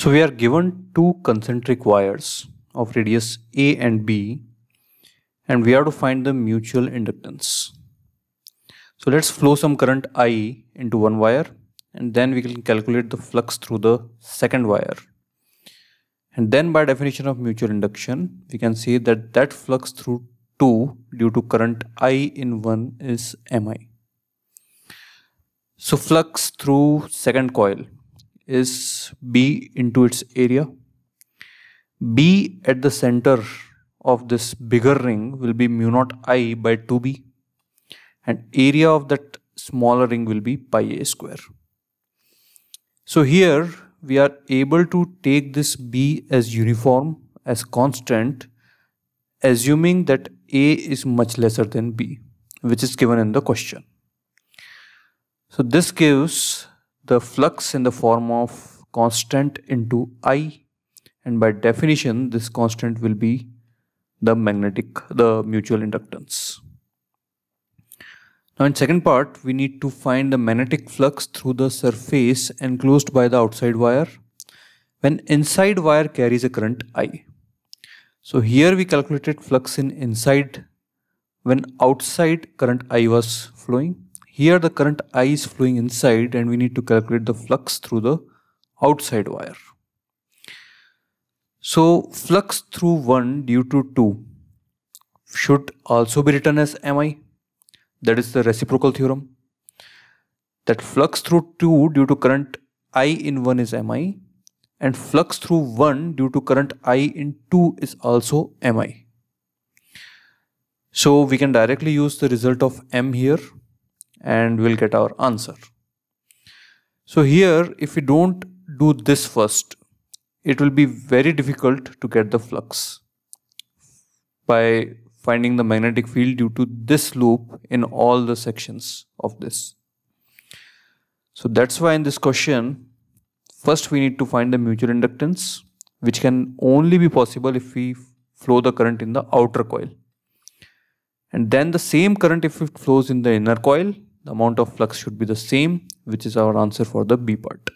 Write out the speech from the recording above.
So we are given two concentric wires of radius A and B and we have to find the mutual inductance. So let's flow some current I into one wire and then we can calculate the flux through the second wire. And then by definition of mutual induction, we can say that that flux through 2 due to current I in 1 is Mi. So flux through second coil is B into its area. B at the center of this bigger ring will be mu naught I by 2B and area of that smaller ring will be pi A square. So here we are able to take this B as uniform, as constant, assuming that A is much lesser than B, which is given in the question. So this gives the flux in the form of constant into I and by definition this constant will be the magnetic the mutual inductance. Now in second part we need to find the magnetic flux through the surface enclosed by the outside wire when inside wire carries a current I. So here we calculated flux in inside when outside current I was flowing here the current I is flowing inside and we need to calculate the flux through the outside wire. So flux through 1 due to 2 should also be written as Mi. That is the reciprocal theorem. That flux through 2 due to current I in 1 is Mi and flux through 1 due to current I in 2 is also Mi. So we can directly use the result of M here and we'll get our answer. So here, if we don't do this first, it will be very difficult to get the flux by finding the magnetic field due to this loop in all the sections of this. So that's why in this question, first we need to find the mutual inductance, which can only be possible if we flow the current in the outer coil. And then the same current if it flows in the inner coil, the amount of flux should be the same which is our answer for the b part